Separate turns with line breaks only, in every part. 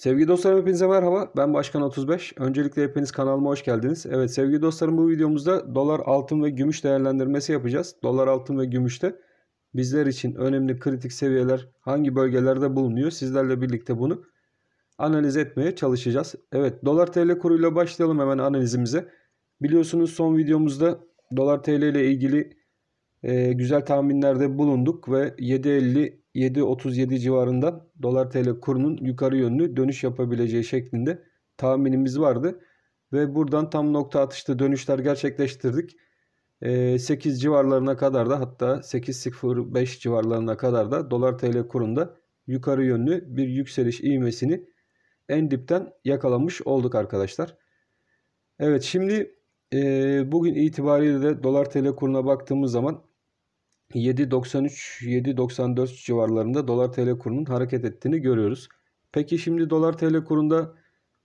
Sevgili dostlarım hepinize merhaba. Ben Başkan 35. Öncelikle hepiniz kanalıma hoş geldiniz. Evet sevgili dostlarım bu videomuzda dolar, altın ve gümüş değerlendirmesi yapacağız. Dolar, altın ve gümüşte bizler için önemli kritik seviyeler hangi bölgelerde bulunuyor? Sizlerle birlikte bunu analiz etmeye çalışacağız. Evet dolar TL kuruyla başlayalım hemen analizimize. Biliyorsunuz son videomuzda dolar TL ile ilgili e, güzel tahminlerde bulunduk ve 7.50 7.37 civarından dolar tl kurunun yukarı yönlü dönüş yapabileceği şeklinde tahminimiz vardı. Ve buradan tam nokta atışlı dönüşler gerçekleştirdik. 8 ee, civarlarına kadar da hatta 8.05 civarlarına kadar da dolar tl kurunda yukarı yönlü bir yükseliş ivmesini en dipten yakalamış olduk arkadaşlar. Evet şimdi ee, bugün itibariyle de dolar tl kuruna baktığımız zaman 7.93-7.94 civarlarında dolar TL kurunun hareket ettiğini görüyoruz. Peki şimdi dolar TL kurunda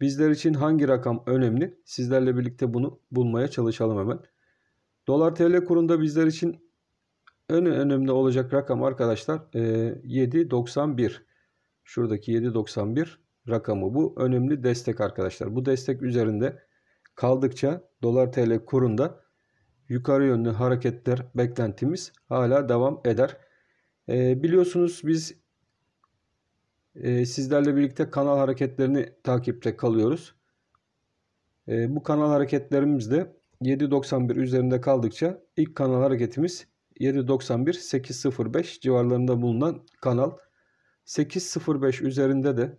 bizler için hangi rakam önemli? Sizlerle birlikte bunu bulmaya çalışalım hemen. Dolar TL kurunda bizler için en önemli olacak rakam arkadaşlar 7.91. E, Şuradaki 7.91 rakamı bu önemli destek arkadaşlar. Bu destek üzerinde kaldıkça dolar TL kurunda yukarı yönlü hareketler beklentimiz hala devam eder. E, biliyorsunuz biz e, sizlerle birlikte kanal hareketlerini takipte kalıyoruz. E, bu kanal hareketlerimiz de 7.91 üzerinde kaldıkça ilk kanal hareketimiz 7.91-8.05 civarlarında bulunan kanal. 8.05 üzerinde de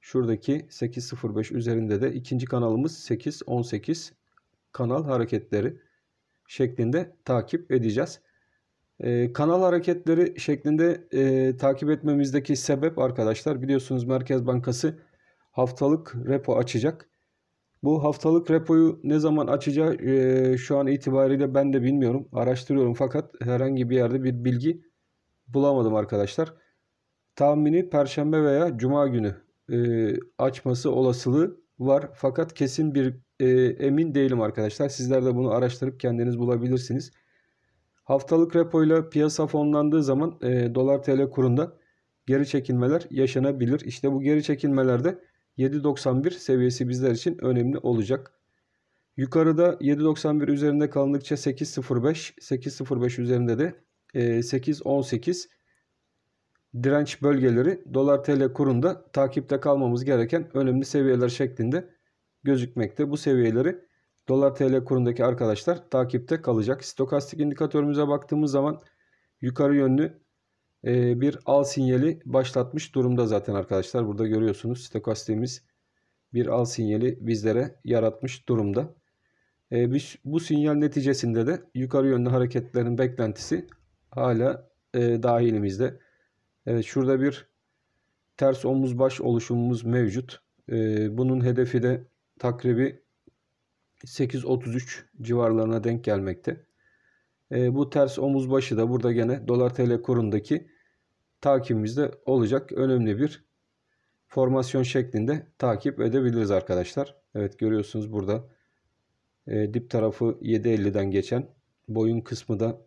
şuradaki 8.05 üzerinde de ikinci kanalımız 8.18 kanal hareketleri şeklinde takip edeceğiz. E, kanal hareketleri şeklinde e, takip etmemizdeki sebep arkadaşlar biliyorsunuz Merkez Bankası haftalık repo açacak. Bu haftalık repoyu ne zaman açacağı e, şu an itibariyle ben de bilmiyorum. Araştırıyorum fakat herhangi bir yerde bir bilgi bulamadım arkadaşlar. Tahmini Perşembe veya Cuma günü e, açması olasılığı var. Fakat kesin bir e, emin değilim arkadaşlar. Sizler de bunu araştırıp kendiniz bulabilirsiniz. Haftalık repoyla piyasa fonlandığı zaman e, dolar tl kurunda geri çekilmeler yaşanabilir. İşte bu geri çekilmelerde 7.91 seviyesi bizler için önemli olacak. Yukarıda 7.91 üzerinde kalındıkça 8.05, 8.05 üzerinde de 8.18 e, direnç bölgeleri dolar tl kurunda takipte kalmamız gereken önemli seviyeler şeklinde gözükmekte. Bu seviyeleri dolar TL kurundaki arkadaşlar takipte kalacak. Stokastik indikatörümüze baktığımız zaman yukarı yönlü e, bir al sinyali başlatmış durumda zaten arkadaşlar. Burada görüyorsunuz stokastiğimiz bir al sinyali bizlere yaratmış durumda. E, bu sinyal neticesinde de yukarı yönlü hareketlerin beklentisi hala e, dahilimizde. Evet şurada bir ters omuz baş oluşumumuz mevcut. Bunun hedefi de takribi 8.33 civarlarına denk gelmekte. E, bu ters omuz başı da burada gene dolar tl kurundaki takibimizde olacak önemli bir formasyon şeklinde takip edebiliriz arkadaşlar. Evet görüyorsunuz burada e, dip tarafı 7.50'den geçen boyun kısmı da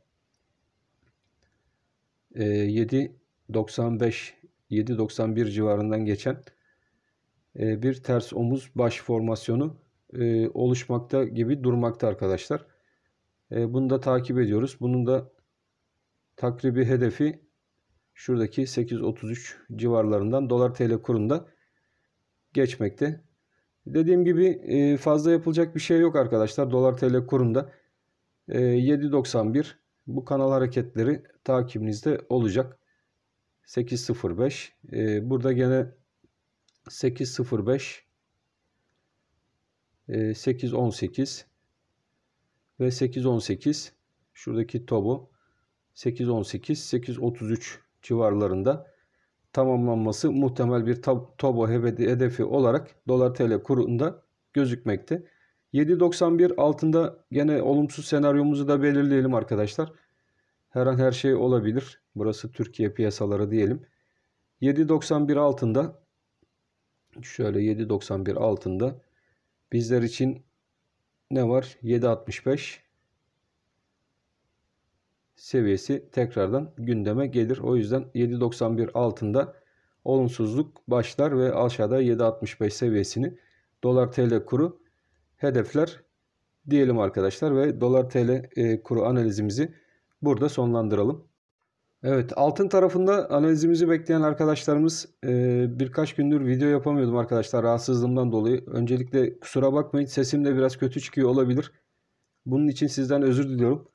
e, 7.95 7.91 civarından geçen e, bir ters omuz baş formasyonu e, oluşmakta gibi durmakta arkadaşlar. E, bunu da takip ediyoruz. Bunun da takribi hedefi şuradaki 8.33 civarlarından dolar tl kurunda geçmekte. Dediğim gibi fazla yapılacak bir şey yok arkadaşlar. Dolar tl kurunda 7.91 bu kanal hareketleri takibinizde olacak. 8.05 burada gene 805 818 e, ve 818 şuradaki tobu 818 833 civarlarında tamamlanması muhtemel bir tobo hedefi olarak dolar tl kurunda gözükmekte. 7.91 altında gene olumsuz senaryomuzu da belirleyelim arkadaşlar. Her an her şey olabilir. Burası Türkiye piyasaları diyelim. 7.91 altında şöyle 7.91 altında bizler için ne var? 7.65 seviyesi tekrardan gündeme gelir. O yüzden 7.91 altında olumsuzluk başlar ve aşağıda 7.65 seviyesini dolar tl kuru hedefler diyelim arkadaşlar ve dolar tl e, kuru analizimizi burada sonlandıralım. Evet altın tarafında analizimizi bekleyen arkadaşlarımız e, birkaç gündür video yapamıyordum arkadaşlar rahatsızlığımdan dolayı. Öncelikle kusura bakmayın sesim de biraz kötü çıkıyor olabilir. Bunun için sizden özür diliyorum.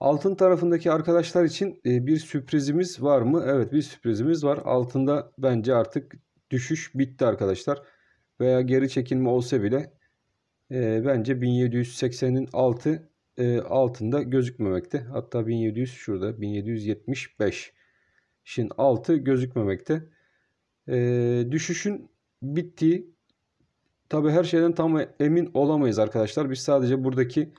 Altın tarafındaki arkadaşlar için e, bir sürprizimiz var mı? Evet bir sürprizimiz var. Altında bence artık düşüş bitti arkadaşlar. Veya geri çekilme olsa bile e, bence 1780'in altı e, altında gözükmemekte. Hatta 1700 şurada 1775. Şimdi 6 gözükmemekte. E, düşüşün bittiği tabi her şeyden tam emin olamayız arkadaşlar. Biz sadece buradaki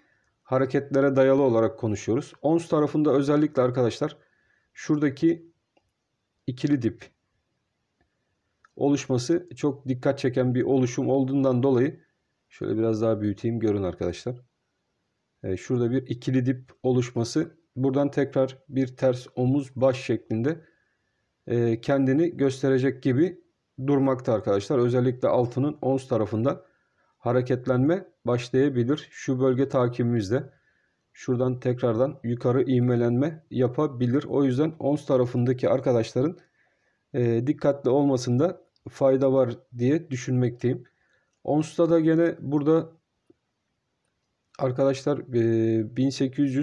hareketlere dayalı olarak konuşuyoruz. ONS tarafında özellikle arkadaşlar şuradaki ikili dip oluşması çok dikkat çeken bir oluşum olduğundan dolayı şöyle biraz daha büyüteyim görün arkadaşlar. Ee, şurada bir ikili dip oluşması. Buradan tekrar bir ters omuz baş şeklinde e, kendini gösterecek gibi durmakta arkadaşlar. Özellikle altının ons tarafında hareketlenme başlayabilir. Şu bölge takibimizde şuradan tekrardan yukarı ivmelenme yapabilir. O yüzden ons tarafındaki arkadaşların e, dikkatli olmasında fayda var diye düşünmekteyim. Ons'ta da gene burada arkadaşlar 1800 e,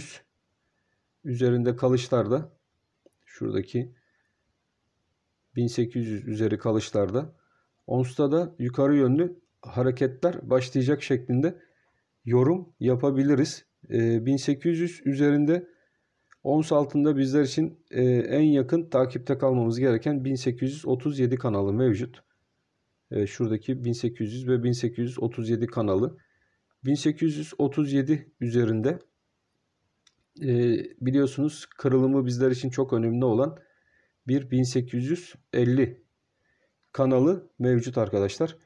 üzerinde kalışlarda şuradaki 1800 üzeri kalışlarda onsta da yukarı yönlü hareketler başlayacak şeklinde yorum yapabiliriz. 1800 e, üzerinde ons altında bizler için e, en yakın takipte kalmamız gereken 1837 kanalı mevcut. şuradaki 1800 ve 1837 kanalı. 1837 üzerinde e, biliyorsunuz kırılımı bizler için çok önemli olan bir 1850 kanalı mevcut arkadaşlar.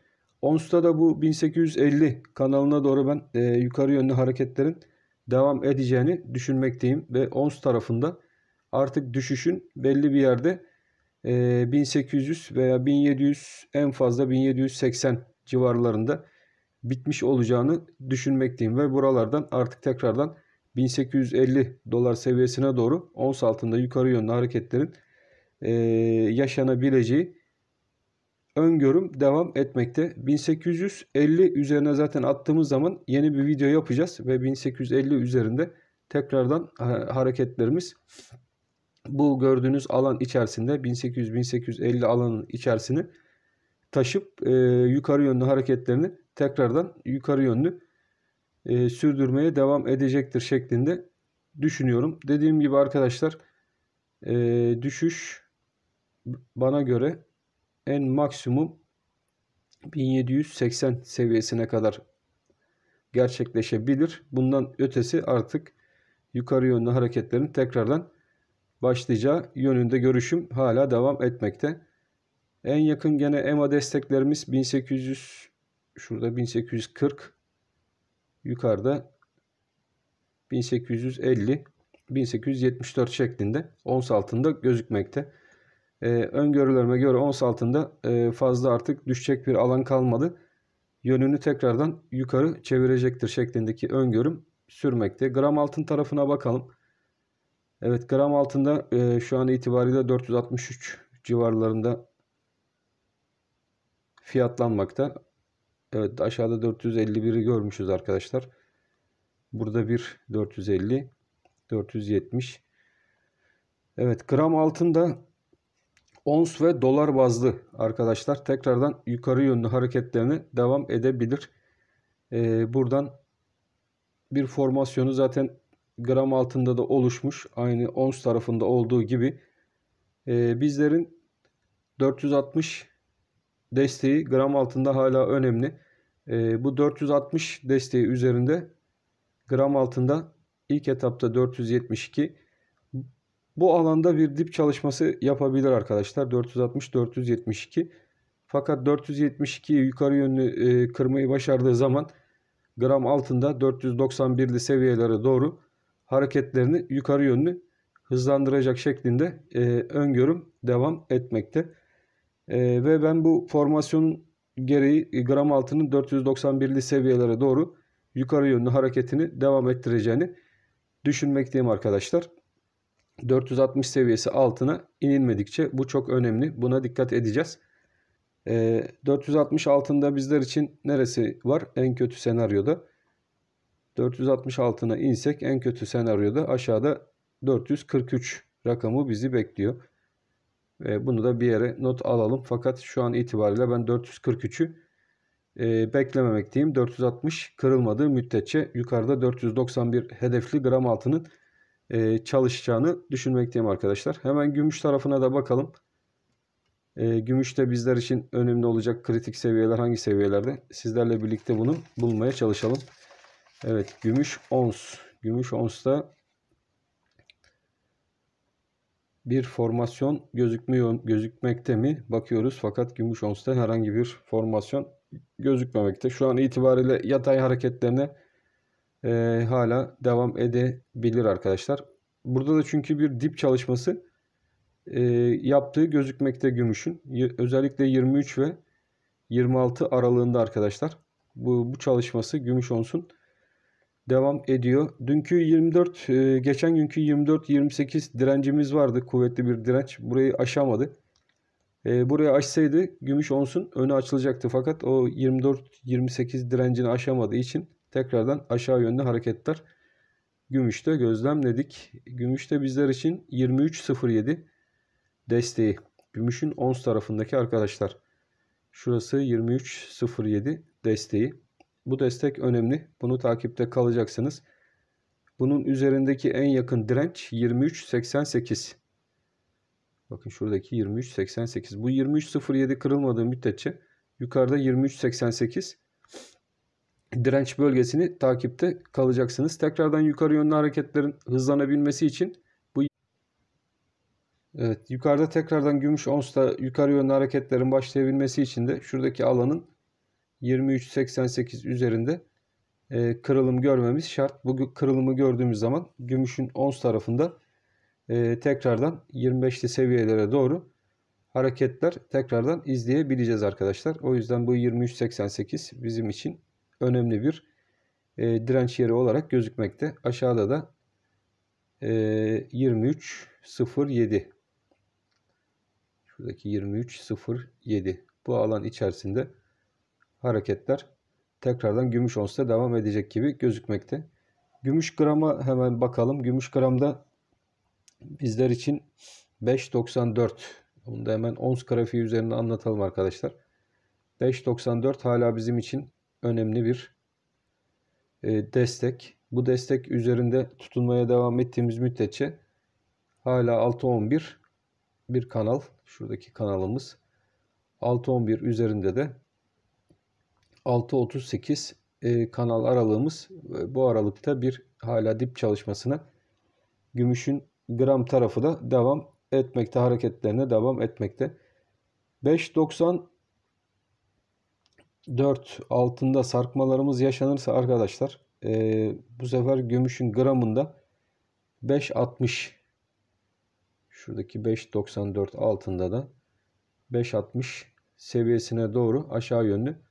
Onsta da bu 1850 kanalına doğru ben e, yukarı yönlü hareketlerin devam edeceğini düşünmekteyim ve ons tarafında artık düşüşün belli bir yerde e, 1800 veya 1700 en fazla 1780 civarlarında bitmiş olacağını düşünmekteyim ve buralardan artık tekrardan 1850 dolar seviyesine doğru ons altında yukarı yönlü hareketlerin e, yaşanabileceği öngörüm devam etmekte. 1850 üzerine zaten attığımız zaman yeni bir video yapacağız ve 1850 üzerinde tekrardan hareketlerimiz bu gördüğünüz alan içerisinde 1800-1850 alanın içerisini taşıp e, yukarı yönlü hareketlerini tekrardan yukarı yönlü e, sürdürmeye devam edecektir şeklinde düşünüyorum. Dediğim gibi arkadaşlar e, düşüş bana göre en maksimum 1780 seviyesine kadar gerçekleşebilir. Bundan ötesi artık yukarı yönlü hareketlerin tekrardan başlayacağı yönünde görüşüm hala devam etmekte. En yakın gene EMA desteklerimiz 1800 şurada 1840 yukarıda 1850 1874 şeklinde ons altında gözükmekte. Ee, öngörülerime göre ons altında e, fazla artık düşecek bir alan kalmadı. Yönünü tekrardan yukarı çevirecektir şeklindeki öngörüm sürmekte. Gram altın tarafına bakalım. Evet gram altında e, şu an itibariyle 463 civarlarında fiyatlanmakta. Evet aşağıda 451'i görmüşüz arkadaşlar. Burada bir 450, 470. Evet gram altında ons ve dolar bazlı arkadaşlar tekrardan yukarı yönlü hareketlerini devam edebilir. Ee, buradan bir formasyonu zaten gram altında da oluşmuş. Aynı ons tarafında olduğu gibi. Ee, bizlerin 460 desteği gram altında hala önemli. E, bu 460 desteği üzerinde gram altında ilk etapta 472 bu alanda bir dip çalışması yapabilir arkadaşlar. 460-472. Fakat 472'yi yukarı yönlü e, kırmayı başardığı zaman gram altında 491'li seviyelere doğru hareketlerini yukarı yönlü hızlandıracak şeklinde e, öngörüm devam etmekte. E, ve ben bu formasyon gereği e, gram altının 491'li seviyelere doğru yukarı yönlü hareketini devam ettireceğini düşünmekteyim arkadaşlar. 460 seviyesi altına inilmedikçe bu çok önemli. Buna dikkat edeceğiz. E, ee, 460 altında bizler için neresi var? En kötü senaryoda. 460 altına insek en kötü senaryoda aşağıda 443 rakamı bizi bekliyor. Bunu da bir yere not alalım. Fakat şu an itibariyle ben 443'ü e, beklememekteyim. 460 kırılmadığı müddetçe yukarıda 491 hedefli gram altının e, çalışacağını düşünmekteyim arkadaşlar. Hemen gümüş tarafına da bakalım. E, Gümüşte bizler için önemli olacak kritik seviyeler hangi seviyelerde? Sizlerle birlikte bunu bulmaya çalışalım. Evet gümüş ons. Gümüş onsta bir formasyon gözükmüyor gözükmekte mi? Bakıyoruz fakat Gümüş Ons'ta herhangi bir formasyon gözükmemekte. Şu an itibariyle yatay hareketlerine e, hala devam edebilir arkadaşlar. Burada da çünkü bir dip çalışması e, yaptığı gözükmekte Gümüş'ün. Özellikle 23 ve 26 aralığında arkadaşlar. Bu, bu çalışması Gümüş Ons'un devam ediyor. Dünkü 24 e, geçen günkü 24-28 direncimiz vardı. Kuvvetli bir direnç. Burayı aşamadı. E, Buraya açsaydı, gümüş onsun önü açılacaktı. Fakat o 24-28 direncini aşamadığı için tekrardan aşağı yönlü hareketler gümüşte gözlemledik. Gümüşte bizler için 23.07 desteği. Gümüşün ons tarafındaki arkadaşlar. Şurası 23.07 desteği. Bu destek önemli. Bunu takipte kalacaksınız. Bunun üzerindeki en yakın direnç 23.88. Bakın şuradaki 23.88. Bu 23.07 kırılmadığı müddetçe yukarıda 23.88 direnç bölgesini takipte kalacaksınız. Tekrardan yukarı yönlü hareketlerin hızlanabilmesi için bu Evet, yukarıda tekrardan gümüş onsta yukarı yönlü hareketlerin başlayabilmesi için de şuradaki alanın 23.88 üzerinde e, kırılım görmemiz şart. Bu kırılımı gördüğümüz zaman gümüşün ons tarafında e, tekrardan 25'li seviyelere doğru hareketler tekrardan izleyebileceğiz arkadaşlar. O yüzden bu 23.88 bizim için önemli bir e, direnç yeri olarak gözükmekte. Aşağıda da e, 23.07 şuradaki 23.07 bu alan içerisinde hareketler tekrardan gümüş onsta devam edecek gibi gözükmekte. Gümüş grama hemen bakalım. Gümüş gramda bizler için 5.94. Bunu da hemen ons grafiği üzerinde anlatalım arkadaşlar. 5.94 hala bizim için önemli bir e, destek. Bu destek üzerinde tutunmaya devam ettiğimiz müddetçe hala 6.11 bir kanal. Şuradaki kanalımız 6.11 üzerinde de 6.38 e, kanal aralığımız e, bu aralıkta bir hala dip çalışmasına gümüşün gram tarafı da devam etmekte hareketlerine devam etmekte. 5.94 altında sarkmalarımız yaşanırsa arkadaşlar e, bu sefer gümüşün gramında 5.60 şuradaki 5.94 altında da 5.60 seviyesine doğru aşağı yönlü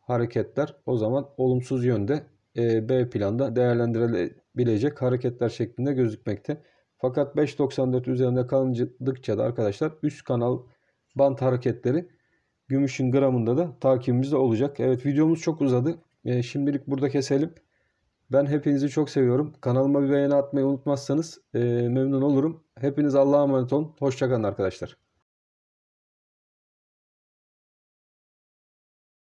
hareketler o zaman olumsuz yönde e, B planda değerlendirilebilecek hareketler şeklinde gözükmekte. Fakat 5.94 üzerinde kalındıkça da arkadaşlar üst kanal bant hareketleri gümüşün gramında da takibimizde olacak. Evet videomuz çok uzadı. E, şimdilik burada keselim. Ben hepinizi çok seviyorum. Kanalıma bir beğeni atmayı unutmazsanız e, memnun olurum. Hepiniz Allah'a emanet olun. Hoşçakalın arkadaşlar.